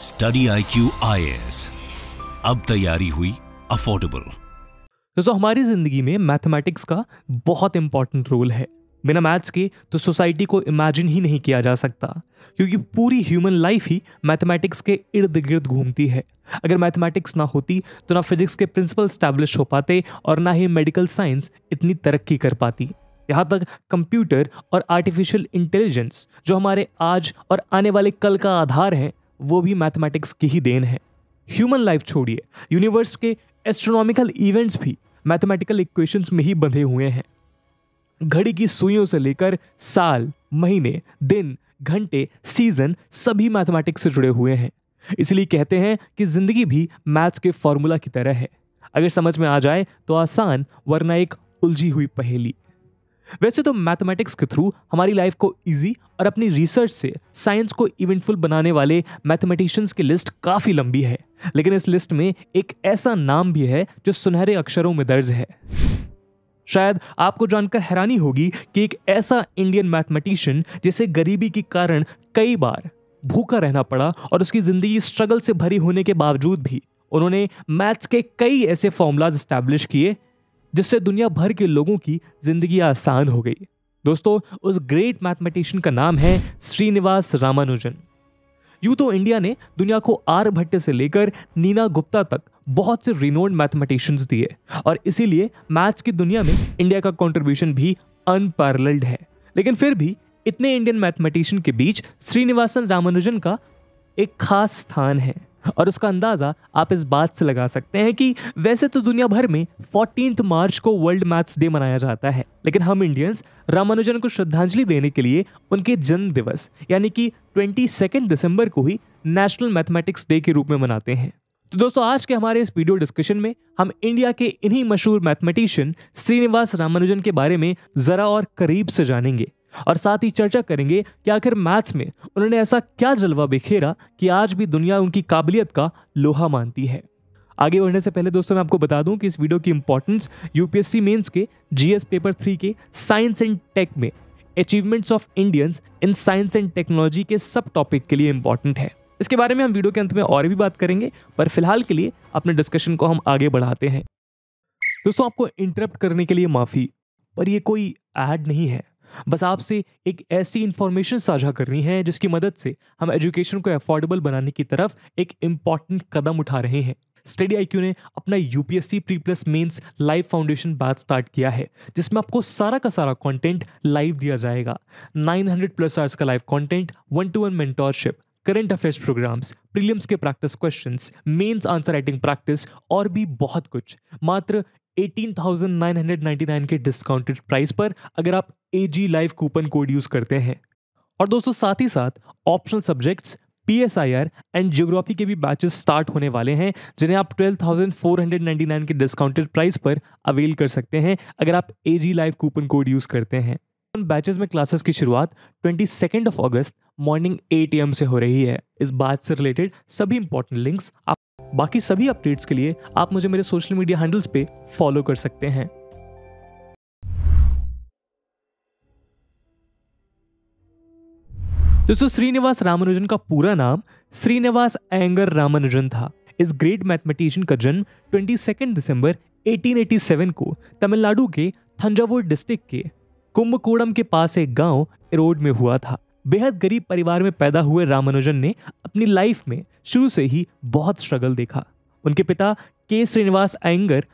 study I Q अब तैयारी हुई अफोर्डेबल दोस्तों हमारी जिंदगी में मैथमेटिक्स का बहुत इंपॉर्टेंट रोल है बिना मैथ्स के तो सोसाइटी को इमेजिन ही नहीं किया जा सकता क्योंकि पूरी ह्यूमन लाइफ ही मैथमेटिक्स के इर्द गिर्द घूमती है अगर मैथमेटिक्स ना होती तो ना फिजिक्स के प्रिंसिपल स्टैब्लिश हो पाते और ना ही मेडिकल साइंस इतनी तरक्की कर पाती यहाँ तक कंप्यूटर और आर्टिफिशियल इंटेलिजेंस जो हमारे आज और आने वाले कल का आधार हैं वो भी मैथमेटिक्स की ही देन है ह्यूमन लाइफ छोड़िए यूनिवर्स के एस्ट्रोनॉमिकल इवेंट्स भी मैथमेटिकल इक्वेशंस में ही बंधे हुए हैं घड़ी की सुइयों से लेकर साल महीने दिन घंटे सीजन सभी मैथमेटिक्स से जुड़े हुए हैं इसलिए कहते हैं कि जिंदगी भी मैथ्स के फॉर्मूला की तरह है अगर समझ में आ जाए तो आसान वरना एक उलझी हुई पहेली वैसे तो मैथमेटिक्स के थ्रू हमारी लाइफ को इजी और अपनी रिसर्च से साइंस को इवेंटफुल बनाने वाले मैथमेटिशियंस की लिस्ट काफ़ी लंबी है लेकिन इस लिस्ट में एक ऐसा नाम भी है जो सुनहरे अक्षरों में दर्ज है शायद आपको जानकर हैरानी होगी कि एक ऐसा इंडियन मैथमेटिशियन जिसे गरीबी के कारण कई बार भूखा रहना पड़ा और उसकी ज़िंदगी स्ट्रगल से भरी होने के बावजूद भी उन्होंने मैथ्स के कई ऐसे फॉर्मूलाज स्टैब्लिश किए जिससे दुनिया भर के लोगों की जिंदगी आसान हो गई दोस्तों उस ग्रेट मैथमेटिशियन का नाम है श्रीनिवास रामानुजन यूं तो इंडिया ने दुनिया को आर भट्ट से लेकर नीना गुप्ता तक बहुत से रिनोड मैथमेटिशियंस दिए और इसीलिए मैथ्स की दुनिया में इंडिया का कॉन्ट्रीब्यूशन भी अनपैरल्ड है लेकिन फिर भी इतने इंडियन मैथमेटिशियन के बीच श्रीनिवासन रामानुजन का एक खास स्थान है और उसका अंदाज़ा आप इस बात से लगा सकते हैं कि वैसे तो दुनिया भर में फोर्टीन मार्च को वर्ल्ड मैथ्स डे मनाया जाता है लेकिन हम इंडियंस रामानुजन को श्रद्धांजलि देने के लिए उनके जन्म दिवस यानी कि ट्वेंटी दिसंबर को ही नेशनल मैथमेटिक्स डे के रूप में मनाते हैं तो दोस्तों आज के हमारे इस वीडियो डिस्कशन में हम इंडिया के इन्हीं मशहूर मैथमेटिशियन श्रीनिवास रामानुजन के बारे में ज़रा और करीब से जानेंगे और साथ ही चर्चा करेंगे कि आखिर मैथ्स में उन्होंने ऐसा क्या जलवा बिखेरा कि आज भी दुनिया उनकी काबिलियत का लोहा मानती है आगे बढ़ने से पहले दोस्तों मैं आपको बता दूं कि इस वीडियो की इंपॉर्टेंस यूपीएससी मेंस के जीएस पेपर थ्री के साइंस एंड टेक में achievements of Indians in science and technology के सब टॉपिक के लिए इंपॉर्टेंट है इसके बारे में हम वीडियो के अंत में और भी बात करेंगे पर फिलहाल के लिए अपने डिस्कशन को हम आगे बढ़ाते हैं दोस्तों आपको इंटरप्ट करने के लिए माफ़ी पर यह कोई ऐड नहीं है बस आपसे एक ऐसी इंफॉर्मेशन साझा करनी है जिसकी मदद से हम एजुकेशन को अफोर्डेबल बनाने की तरफ एक इम्पॉर्टेंट कदम उठा रहे हैं स्टडी आई ने अपना UPSC pre plus mains live foundation batch start किया है जिसमें आपको सारा का सारा कंटेंट लाइव दिया जाएगा 900 प्लस आवर्स का live content one to one mentorship current affairs programs prelims के practice questions mains answer writing practice और भी बहुत कुछ मात्र 18,999 के डिस्काउंटेड प्राइस पर अगर आप A G live coupon code use करते हैं और दोस्तों साथ ही साथ optional subjects P S I R and geography के भी बैचेस स्टार्ट होने वाले हैं जिन्हें आप 12,499 के डिस्काउंटेड प्राइस पर अवेल कर सकते हैं अगर आप A G live coupon code use करते हैं उन बैचेस में क्लासेस की शुरुआत twenty second of August morning at A M से हो रही है इस बात से रिलेटेड सभी इंपॉर्टेंट लिंक्स आप बाकी सभी अपडेट्स के लिए आप मुझे मेरे सोशल मीडिया हैंडल्स पे फॉलो कर सकते हैं दोस्तों श्रीनिवास रामानुजन का पूरा नाम श्रीनिवास एंगर रामानुजन था इस ग्रेट मैथमेटिशियन का जन्म ट्वेंटी दिसंबर 1887 को तमिलनाडु के थंजावुर डिस्ट्रिक्ट के कुंभकोणम के पास एक गांव इरोड में हुआ था बेहद गरीब परिवार में पैदा हुए रामानुजन ने अपनी लाइफ में शुरू से ही बहुत स्ट्रगल देखा उनके पिता के श्रीनिवास अयंगर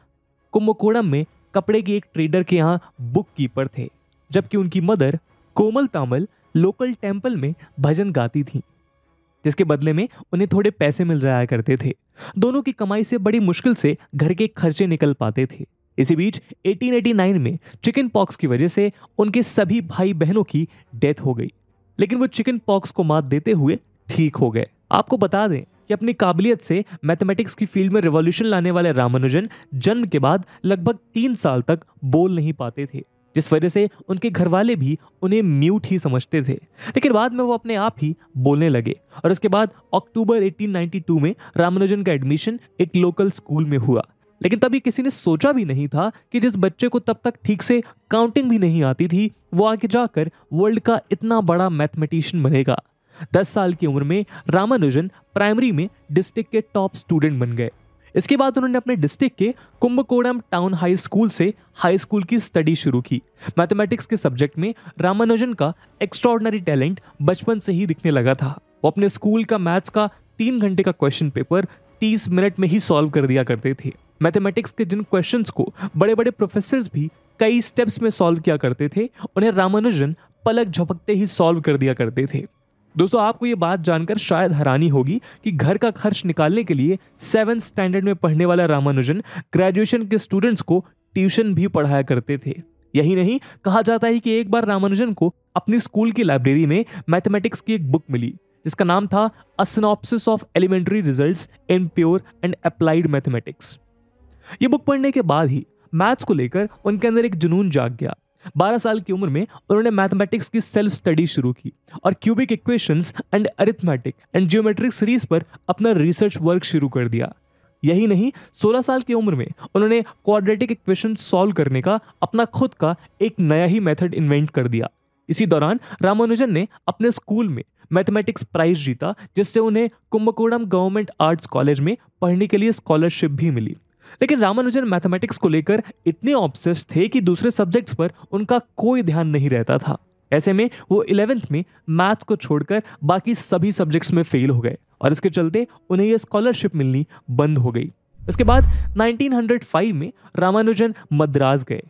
कुंभकोणम में कपड़े के एक ट्रेडर के यहाँ बुक कीपर थे जबकि उनकी mother Komal Tamal local temple में भजन गाती थी जिसके बदले में उन्हें थोड़े पैसे मिल रहा करते थे दोनों की कमाई से बड़ी मुश्किल से घर के खर्चे निकल पाते थे इसी बीच 1889 में चिकन पॉक्स की वजह से उनके सभी भाई बहनों की डेथ हो गई लेकिन वो चिकन पॉक्स को मात देते हुए ठीक हो गए आपको बता दें कि अपनी काबिलियत से मैथमेटिक्स की फील्ड में रिवॉल्यूशन लाने वाले रामानुजन जन्म के बाद लगभग तीन साल तक बोल नहीं पाते थे जिस वजह से उनके घर वाले भी उन्हें म्यूट ही समझते थे लेकिन बाद में वो अपने आप ही बोलने लगे और उसके बाद अक्टूबर 1892 में रामानुजन का एडमिशन एक लोकल स्कूल में हुआ लेकिन तभी किसी ने सोचा भी नहीं था कि जिस बच्चे को तब तक ठीक से काउंटिंग भी नहीं आती थी वो आगे जाकर वर्ल्ड का इतना बड़ा मैथमेटिशियन बनेगा दस साल की उम्र में रामानुजन प्राइमरी में डिस्ट्रिक्ट के टॉप स्टूडेंट बन गए इसके बाद उन्होंने अपने डिस्ट्रिक्ट के कुंभकोणम टाउन हाई स्कूल से हाई स्कूल की स्टडी शुरू की मैथमेटिक्स के सब्जेक्ट में रामानुजन का एक्स्ट्रॉर्डनरी टैलेंट बचपन से ही दिखने लगा था वो अपने स्कूल का मैथ्स का तीन घंटे का क्वेश्चन पेपर तीस मिनट में ही सॉल्व कर दिया करते थे मैथमेटिक्स के जिन क्वेश्चंस को बड़े बड़े प्रोफेसर भी कई स्टेप्स में सॉल्व किया करते थे उन्हें रामानुजन पलक झपकते ही सॉल्व कर दिया करते थे दोस्तों आपको ये बात जानकर शायद हैरानी होगी कि घर का खर्च निकालने के लिए सेवन स्टैंडर्ड में पढ़ने वाला रामानुजन ग्रेजुएशन के स्टूडेंट्स को ट्यूशन भी पढ़ाया करते थे यही नहीं कहा जाता है कि एक बार रामानुजन को अपनी स्कूल की लाइब्रेरी में मैथमेटिक्स की एक बुक मिली जिसका नाम था a of elementary result in pure and applied mathematics ये बुक पढ़ने के बाद ही मैथ्स को लेकर उनके अंदर एक जुनून जाग गया बारह साल की उम्र में उन्होंने मैथमेटिक्स की सेल्फ स्टडी शुरू की और cubic equations and arithmetic and geometric series पर अपना रिसर्च वर्क शुरू कर दिया यही नहीं 16 साल की उम्र में उन्होंने क्वाड्रेटिक इक्वेशन सॉल्व करने का अपना खुद का एक नया ही मेथड इन्वेंट कर दिया इसी दौरान रामानुजन ने अपने स्कूल में मैथमेटिक्स प्राइज जीता जिससे उन्हें कुंभकोणम गवर्नमेंट आर्ट्स कॉलेज में पढ़ने के लिए स्कॉलरशिप भी मिली लेकिन रामानुजन मैथमेटिक्स को लेकर इतने ऑब्सेस थे कि दूसरे सब्जेक्ट्स पर उनका कोई ध्यान नहीं रहता था ऐसे में वो इलेवेंथ में मैथ को छोड़कर बाकी सभी सब्जेक्ट्स में फेल हो गए और इसके चलते उन्हें यह स्कॉलरशिप मिलनी बंद हो गई इसके बाद 1905 में रामानुजन मद्रास गए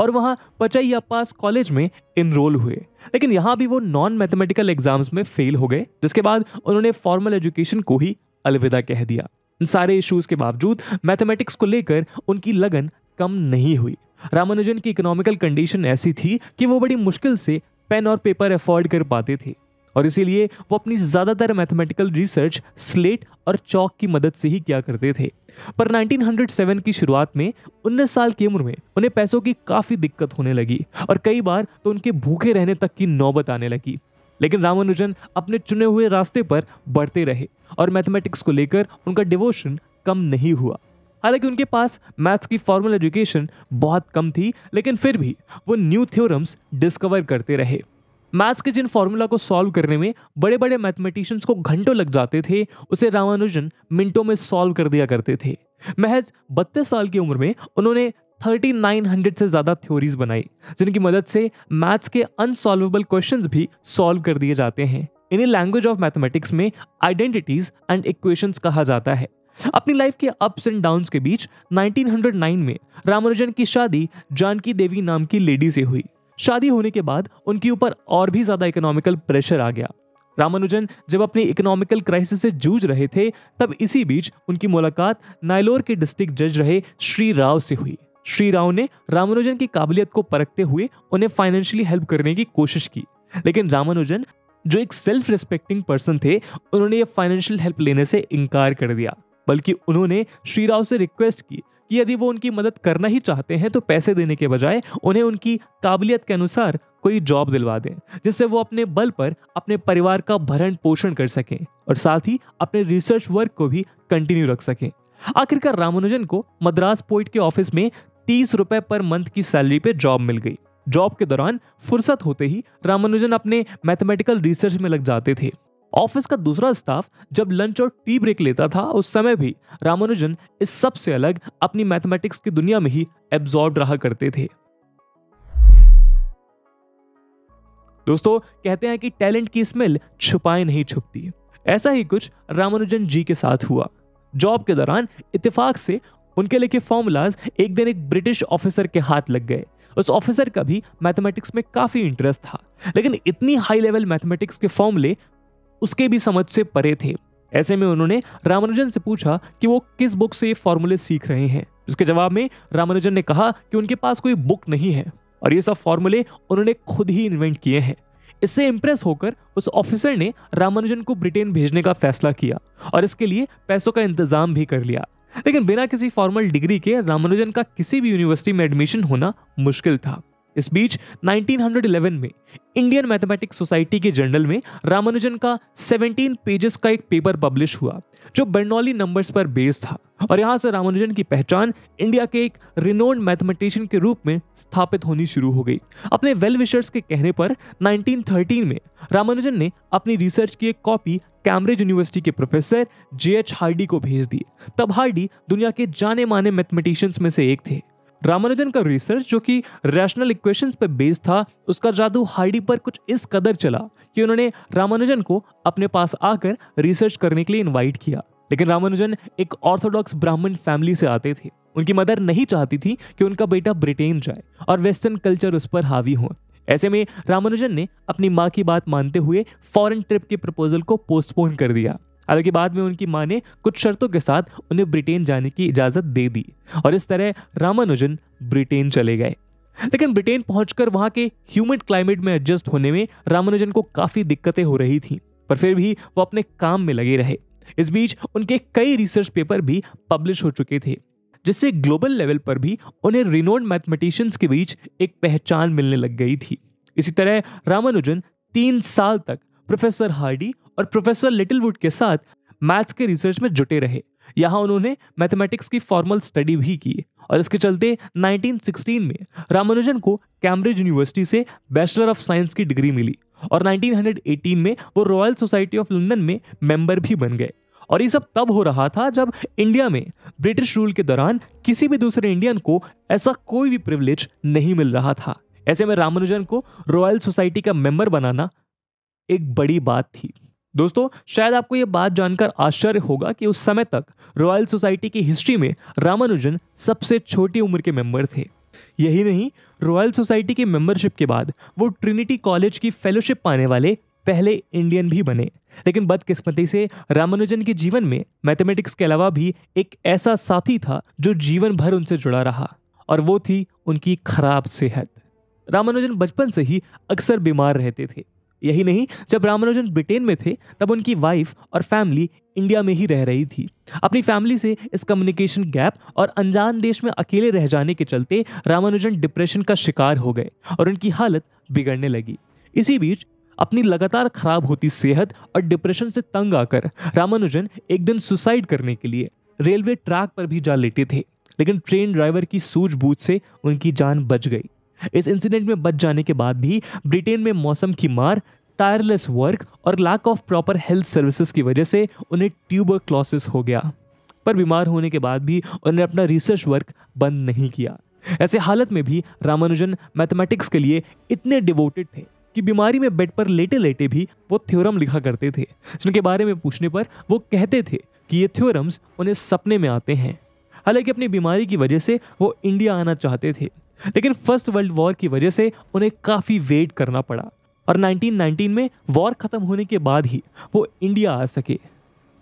और वहाँ पचैयापास कॉलेज में इनरोल हुए लेकिन यहाँ भी वो नॉन मैथमेटिकल एग्जाम्स में फेल हो गए जिसके बाद उन्होंने फॉर्मल एजुकेशन को ही अलविदा कह दिया इन सारे इश्यूज के बावजूद मैथमेटिक्स को लेकर उनकी लगन कम नहीं हुई रामानुजन की इकोनॉमिकल कंडीशन ऐसी थी कि वो बड़ी मुश्किल से पेन और पेपर अफोर्ड कर पाते थे और इसीलिए वो अपनी ज़्यादातर मैथमेटिकल रिसर्च स्लेट और चौक की मदद से ही किया करते थे पर 1907 की शुरुआत में उन्नीस साल की उम्र में उन्हें पैसों की काफ़ी दिक्कत होने लगी और कई बार तो उनके भूखे रहने तक की नौबत आने लगी लेकिन रामानुजन अपने चुने हुए रास्ते पर बढ़ते रहे और मैथमेटिक्स को लेकर उनका डिवोशन कम नहीं हुआ हालांकि उनके पास मैथ्स की फॉर्मल एजुकेशन बहुत कम थी लेकिन फिर भी वो न्यू थ्योरम्स डिस्कवर करते रहे मैथ्स के जिन फॉर्मूला को सॉल्व करने में बड़े बड़े मैथमेटिशियंस को घंटों लग जाते थे उसे रामानुजन मिनटों में सॉल्व कर दिया करते थे महज बत्तीस साल की उम्र में उन्होंने 3900 से ज़्यादा थ्योरीज बनाई जिनकी मदद से मैथ्स के अनसॉल्वेबल क्वेश्चन भी सॉल्व कर दिए जाते हैं इन्हें लैंग्वेज ऑफ मैथमेटिक्स में आइडेंटिटीज एंड इक्वेशन कहा जाता है अपनी लाइफ के अप्स एंड डाउन के बीच 1909 में रामानुजन की शादी जानकी देवी नाम की लेडी से हुई शादी होने के बाद उनके ऊपर और भी ज़्यादा इकोनॉमिकल प्रेशर आ गया रामानुजन जब अपनी इकोनॉमिकल क्राइसिस से जूझ रहे थे तब इसी बीच उनकी मुलाकात नायलोर के डिस्ट्रिक्ट जज रहे श्री राव से हुई श्री राव ने रामानुजन की काबिलियत को परखते हुए उन्हें फाइनेंशियली हेल्प करने की कोशिश की लेकिन रामानुजन जो एक सेल्फ रिस्पेक्टिंग पर्सन थे उन्होंने ये फाइनेंशियल हेल्प लेने से इनकार कर दिया बल्कि उन्होंने श्री राव से रिक्वेस्ट की कि यदि वो उनकी मदद करना ही चाहते हैं तो पैसे देने के बजाय उन्हें उनकी काबिलियत के अनुसार कोई जॉब दिलवा दें जिससे वो अपने बल पर अपने परिवार का भरण पोषण कर सकें और साथ ही अपने रिसर्च वर्क को भी कंटिन्यू रख सकें आखिरकार रामानुजन को मद्रास पोइट के ऑफिस में तीस रुपए पर मंथ की सैलरी पे जॉब मिल गई जॉब के दौरान फुर्सत होते ही रामानुजन अपने मैथमेटिकल रिसर्च में लग जाते थे ऑफिस का दूसरा स्टाफ जब लंच और टी ब्रेक लेता था उस समय भी रामानुजन इस सब से अलग अपनी मैथमेटिक्स की दुनिया में ही एब्जॉर्ब रहा करते थे दोस्तों कहते हैं कि टैलेंट की स्मेल छुपाए नहीं छुपती ऐसा ही कुछ रामानुजन जी के साथ हुआ जॉब के दौरान इतफाक से उनके लिखे फॉर्मूलाज एक दिन एक ब्रिटिश ऑफिसर के हाथ लग गए उस ऑफिसर का भी मैथमेटिक्स में काफ़ी इंटरेस्ट था लेकिन इतनी हाई लेवल मैथमेटिक्स के फॉर्मूले उसके भी समझ से परे थे ऐसे में उन्होंने रामानुजन से पूछा कि वो किस बुक से ये फॉर्मूले सीख रहे हैं उसके जवाब में रामानुजन ने कहा कि उनके पास कोई बुक नहीं है और ये सब फॉर्मूले उन्होंने खुद ही इन्वेंट किए हैं इससे इंप्रेस होकर उस ऑफिसर ने रामानुजन को ब्रिटेन भेजने का फैसला किया और इसके लिए पैसों का इंतजाम भी कर लिया लेकिन बिना किसी फॉर्मल डिग्री के रामानुजन का किसी भी यूनिवर्सिटी में एडमिशन होना मुश्किल था इस बीच 1911 में इंडियन मैथमेटिक्स सोसाइटी के जर्नल में रामानुजन का 17 पेजेस का एक पेपर पब्लिश हुआ जो बर्नौली नंबर्स पर बेस्ड था और यहाँ से रामानुजन की पहचान इंडिया के एक रिनोन मैथमेटिशियन के रूप में स्थापित होनी शुरू हो गई अपने वेल विशर्स के कहने पर 1913 में रामानुजन ने अपनी रिसर्च की एक कॉपी कैम्ब्रिज यूनिवर्सिटी के प्रोफेसर जे एच हार्डी को भेज दी तब हार्डी दुनिया के जाने माने मैथमेटिशियंस में से एक थे रामानुजन का रिसर्च जो कि रैशनल इक्वेशंस पर बेस्ड था उसका जादू हाइडी पर कुछ इस कदर चला कि उन्होंने रामानुजन को अपने पास आकर रिसर्च करने के लिए इनवाइट किया लेकिन रामानुजन एक ऑर्थोडॉक्स ब्राह्मण फैमिली से आते थे उनकी मदर नहीं चाहती थी कि उनका बेटा ब्रिटेन जाए और वेस्टर्न कल्चर उस पर हावी हो ऐसे में रामानुजन ने अपनी माँ की बात मानते हुए फॉरेन ट्रिप के प्रपोजल को पोस्टपोन कर दिया हालांकि बाद में उनकी माँ ने कुछ शर्तों के साथ उन्हें ब्रिटेन जाने की इजाज़त दे दी और इस तरह रामानुजन ब्रिटेन चले गए लेकिन ब्रिटेन पहुंचकर वहां के ह्यूमिड क्लाइमेट में एडजस्ट होने में रामानुजन को काफ़ी दिक्कतें हो रही थी पर फिर भी वो अपने काम में लगे रहे इस बीच उनके कई रिसर्च पेपर भी पब्लिश हो चुके थे जिससे ग्लोबल लेवल पर भी उन्हें रिनोड मैथमेटिशियंस के बीच एक पहचान मिलने लग गई थी इसी तरह रामानुजन तीन साल तक प्रोफेसर हार्डी और प्रोफेसर लिटिलवुड के साथ मैथ्स के रिसर्च में जुटे रहे यहाँ उन्होंने मैथमेटिक्स की फॉर्मल स्टडी भी की और इसके चलते 1916 में रामानुजन को कैम्ब्रिज यूनिवर्सिटी से बैचलर ऑफ साइंस की डिग्री मिली और 1918 में वो रॉयल सोसाइटी ऑफ लंदन में मेंबर भी बन गए और ये सब तब हो रहा था जब इंडिया में ब्रिटिश रूल के दौरान किसी भी दूसरे इंडियन को ऐसा कोई भी प्रिविलेज नहीं मिल रहा था ऐसे में रामानुजन को रॉयल सोसाइटी का मेंबर बनाना एक बड़ी बात थी दोस्तों शायद आपको ये बात जानकर आश्चर्य होगा कि उस समय तक रॉयल सोसाइटी की हिस्ट्री में रामानुजन सबसे छोटी उम्र के मेंबर थे यही नहीं रॉयल सोसाइटी की मेंबरशिप के बाद वो ट्रिनिटी कॉलेज की फेलोशिप पाने वाले पहले इंडियन भी बने लेकिन बदकिस्मती से रामानुजन के जीवन में मैथमेटिक्स के अलावा भी एक ऐसा साथी था जो जीवन भर उनसे जुड़ा रहा और वो थी उनकी खराब सेहत रामानुजन बचपन से ही अक्सर बीमार रहते थे यही नहीं जब रामानुजन ब्रिटेन में थे तब उनकी वाइफ और फैमिली इंडिया में ही रह रही थी अपनी फैमिली से इस कम्युनिकेशन गैप और अनजान देश में अकेले रह जाने के चलते रामानुजन डिप्रेशन का शिकार हो गए और उनकी हालत बिगड़ने लगी इसी बीच अपनी लगातार खराब होती सेहत और डिप्रेशन से तंग आकर रामानुजन एक दिन सुसाइड करने के लिए रेलवे ट्रैक पर भी जा लेटे थे लेकिन ट्रेन ड्राइवर की सूझबूझ से उनकी जान बच गई इस इंसिडेंट में बच जाने के बाद भी ब्रिटेन में मौसम की मार टायरलेस वर्क और lack of proper health services की वजह से उन्हें क्लॉसिस हो गया पर बीमार होने के बाद भी उन्होंने अपना रिसर्च वर्क बंद नहीं किया ऐसे हालत में भी रामानुजन मैथमेटिक्स के लिए इतने डिवोटेड थे कि बीमारी में बेड पर लेटे लेटे भी वो थ्योरम लिखा करते थे जिनके बारे में पूछने पर वो कहते थे कि ये थ्योरम्स उन्हें सपने में आते हैं हालांकि अपनी बीमारी की वजह से वो इंडिया आना चाहते थे लेकिन फर्स्ट वर्ल्ड वॉर की वजह से उन्हें काफ़ी वेट करना पड़ा और 1919 में वॉर ख़त्म होने के बाद ही वो इंडिया आ सके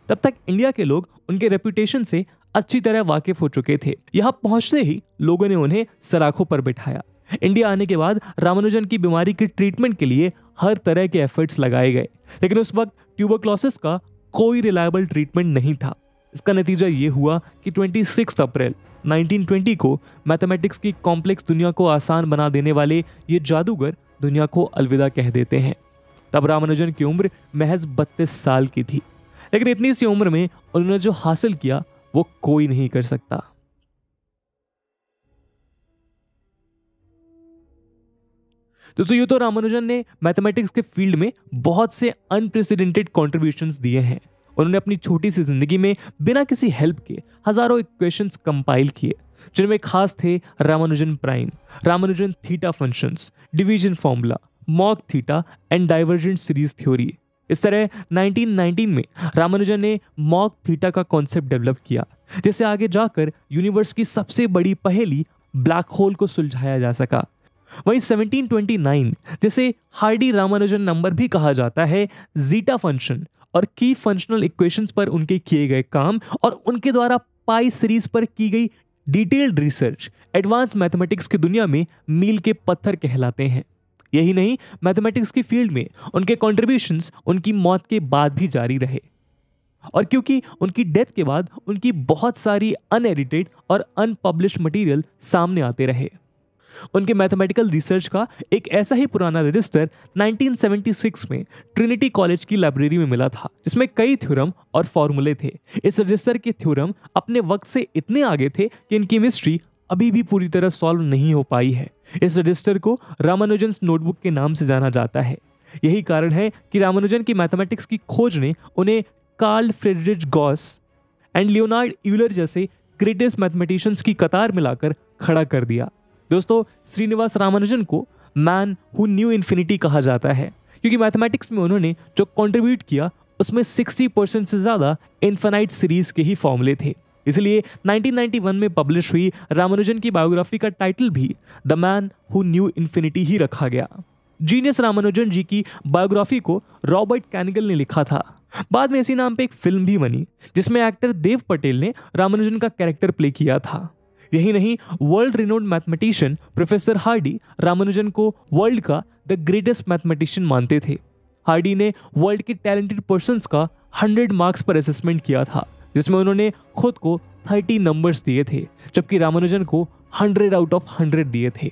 तब तक इंडिया के लोग उनके रेपुटेशन से अच्छी तरह वाकिफ हो चुके थे यहाँ पहुँचते ही लोगों ने उन्हें सराखों पर बिठाया इंडिया आने के बाद रामानुजन की बीमारी के ट्रीटमेंट के लिए हर तरह के एफर्ट्स लगाए गए लेकिन उस वक्त ट्यूबोक्लोसिस का कोई रिलायबल ट्रीटमेंट नहीं था इसका नतीजा ये हुआ कि ट्वेंटी अप्रैल 1920 को मैथमेटिक्स की कॉम्प्लेक्स दुनिया को आसान बना देने वाले ये जादूगर दुनिया को अलविदा कह देते हैं तब रामानुजन की उम्र महज बत्तीस साल की थी लेकिन इतनी सी उम्र में उन्होंने जो हासिल किया वो कोई नहीं कर सकता दोस्तों यू तो रामानुजन ने मैथमेटिक्स के फील्ड में बहुत से अनप्रेसिडेंटेड कॉन्ट्रीब्यूशन दिए हैं उन्होंने अपनी छोटी सी जिंदगी में बिना किसी हेल्प के हजारों इक्वेशन कंपाइल किए जिनमें खास थे Ramanujan prime Ramanujan theta function division formula mock theta and divergent series theory इस तरह 1919 में रामानुजन ने मॉक थीटा का कॉन्सेप्ट डेवलप किया जिसे आगे जाकर यूनिवर्स की सबसे बड़ी पहेली ब्लैक होल को सुलझाया जा सका वहीं 1729 जिसे हार्डी रामानुजन नंबर भी कहा जाता है जीटा फंक्शन और की फंक्शनल इक्वेशंस पर उनके किए गए काम और उनके द्वारा पाई सीरीज पर की गई डिटेल्ड रिसर्च एडवांस मैथमेटिक्स की दुनिया में मील के पत्थर कहलाते हैं यही नहीं मैथमेटिक्स की फील्ड में उनके कॉन्ट्रीब्यूशंस उनकी मौत के बाद भी जारी रहे और क्योंकि उनकी डेथ के बाद उनकी बहुत सारी अनएडिटेड और अनपब्लिश मटेरियल सामने आते रहे उनके मैथमेटिकल रिसर्च का एक ऐसा ही पुराना रजिस्टर 1976 में ट्रिनिटी कॉलेज की लाइब्रेरी में मिला था जिसमें कई थ्योरम और फॉर्मूले थे इस रजिस्टर के थ्योरम अपने वक्त से इतने आगे थे कि इनकी मिस्ट्री अभी भी पूरी तरह सॉल्व नहीं हो पाई है इस रजिस्टर को रामानुजन नोटबुक के नाम से जाना जाता है यही कारण है कि रामानुजन की मैथमेटिक्स की खोज ने उन्हें Carl Friedrich Gauss and Leonhard Euler जैसे ग्रेटेस्ट मैथमेटिशियंस की कतार मिलाकर खड़ा कर दिया दोस्तों श्रीनिवास रामानुजन को मैन हु न्यू इन्फिनिटी कहा जाता है क्योंकि मैथमेटिक्स में उन्होंने जो कंट्रीब्यूट किया उसमें 60 परसेंट से ज़्यादा इन्फेनाइट सीरीज के ही फॉर्मूले थे इसलिए 1991 में पब्लिश हुई रामानुजन की बायोग्राफी का टाइटल भी the man who knew infinity ही रखा गया जीनियस रामानुजन जी की बायोग्राफी को रॉबर्ट कैनिगल ने लिखा था बाद में इसी नाम पे एक फिल्म भी बनी जिसमें एक्टर देव पटेल ने रामानुजन का कैरेक्टर प्ले किया था यही नहीं world renowned mathematician professor Hardy Ramanujan को वर्ल्ड का द ग्रेटेस्ट मैथमेटिशियन मानते थे हार्डी ने वर्ल्ड के टैलेंटेड पर्सनस का हंड्रेड मार्क्स पर असेसमेंट किया था जिसमें उन्होंने खुद को थर्टी नंबर्स दिए थे जबकि रामानुजन को हंड्रेड आउट ऑफ हंड्रेड दिए थे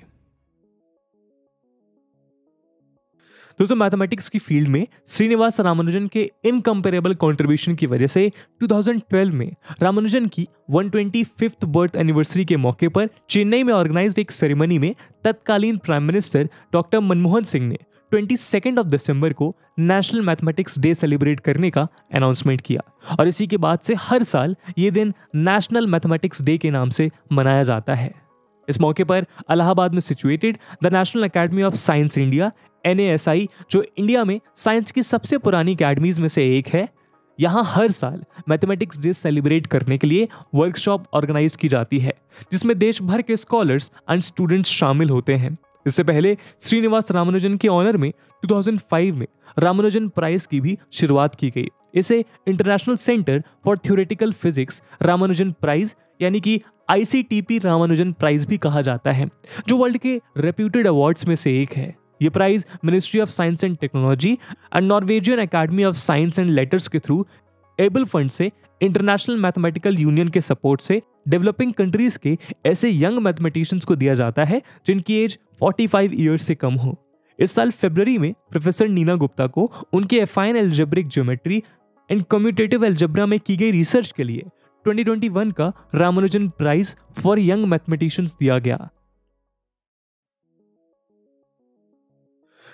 दोस्तों मैथमेटिक्स की फील्ड में श्रीनिवास रामानुजन के इनकम्पेरेबल कॉन्ट्रीब्यूशन की वजह से 2012 में रामानुजन की वन बर्थ एनिवर्सरी के मौके पर चेन्नई में ऑर्गेनाइज एक सेरेमनी में तत्कालीन prime minister doctor Manmohan Singh ने ट्वेंटी सेकेंड ऑफ दिसंबर को नेशनल मैथमेटिक्स डे सेलिब्रेट करने का अनाउंसमेंट किया और इसी के बाद से हर साल ये दिन नेशनल मैथमेटिक्स डे के नाम से मनाया जाता है इस मौके पर अलाहाबाद में situated the national academy of science India एन जो इंडिया में साइंस की सबसे पुरानी अकेडमीज में से एक है यहाँ हर साल मैथमेटिक्स डे सेलिब्रेट करने के लिए वर्कशॉप ऑर्गेनाइज की जाती है जिसमें देश भर के स्कॉलर्स एंड स्टूडेंट्स शामिल होते हैं इससे पहले श्रीनिवास रामानुजन के ऑनर में 2005 में रामानुजन प्राइज की भी शुरुआत की गई इसे international centre for theoretical physics Ramanujan prize यानी कि आईसीटीपी रामानुजन प्राइज भी कहा जाता है जो वर्ल्ड के रेप्यूटेड अवार्ड्स में से एक है ये prize ministry of science and technology and Norwegian academy of science and letters के थ्रू एबल फंड से इंटरनेशनल मैथमेटिकल यूनियन के सपोर्ट से डेवलपिंग कंट्रीज के ऐसे यंग मैथमेटिशियंस को दिया जाता है जिनकी एज 45 ईयर्स से कम हो इस साल फेबररी में प्रोफेसर नीना गुप्ता को उनके affine algebraic geometry and commutative algebra में की गई रिसर्च के लिए 2021 का Ramanujan prize for young mathematicians दिया गया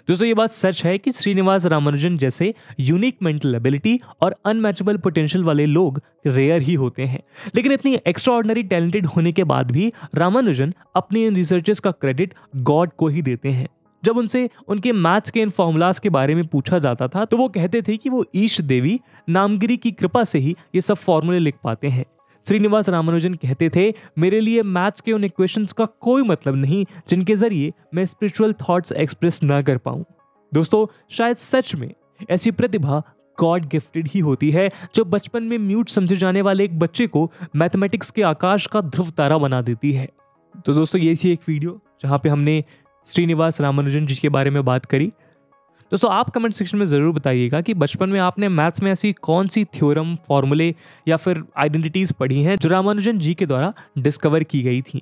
दोस्तों ये बात सच है कि श्रीनिवास रामानुजन जैसे यूनिक मेंटल एबिलिटी और अनमैचेबल पोटेंशियल वाले लोग रेयर ही होते हैं लेकिन इतनी एक्स्ट्राऑर्डनरी टैलेंटेड होने के बाद भी रामानुजन अपने इन रिसर्चेस का क्रेडिट गॉड को ही देते हैं जब उनसे उनके मैथ्स के इन फॉर्मूलाज के बारे में पूछा जाता था तो वो कहते थे कि वो ईश देवी नामगिरी की कृपा से ही ये सब फॉर्मूले लिख पाते हैं श्रीनिवास रामानुजन कहते थे मेरे लिए मैथ्स के उन इक्वेशंस का कोई मतलब नहीं जिनके जरिए मैं स्पिरिचुअल थॉट्स एक्सप्रेस ना कर पाऊँ दोस्तों शायद सच में ऐसी प्रतिभा गॉड गिफ्टेड ही होती है जो बचपन में म्यूट समझे जाने वाले एक बच्चे को मैथमेटिक्स के आकाश का ध्रुव तारा बना देती है तो दोस्तों ये थी एक वीडियो जहाँ पे हमने श्रीनिवास रामानुजन जी के बारे में बात करी दोस्तों आप कमेंट सेक्शन में ज़रूर बताइएगा कि बचपन में आपने मैथ्स में ऐसी कौन सी थ्योरम फॉर्मूले या फिर आइडेंटिटीज़ पढ़ी हैं जो रामानुजन जी के द्वारा डिस्कवर की गई थी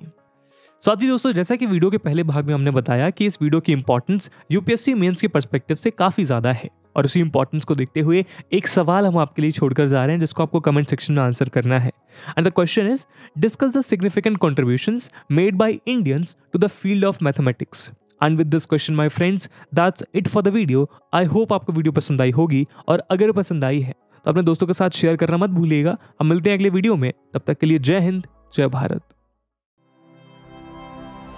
साथ ही दोस्तों जैसा कि वीडियो के पहले भाग में हमने बताया कि इस वीडियो की इंपॉर्टेंस यूपीएससी मेंस के पर्सपेक्टिव से काफ़ी ज़्यादा है और उसी इंपॉर्टेंस को देखते हुए एक सवाल हम आपके लिए छोड़कर जा रहे हैं जिसको आपको कमेंट सेक्शन में आंसर करना है and the question is discuss the significant contribution made by Indians to the field of mathematics and with this question my friends that's it for the video I hope आपको video पसंद आई होगी और अगर पसंद आई है तो अपने दोस्तों के साथ शेयर करना मत भूलिएगा हम मिलते हैं अगले वीडियो में तब तक के लिए जय हिंद जय Bharat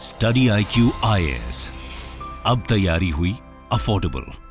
study I Q I S अब तैयारी हुई अफोर्डेबल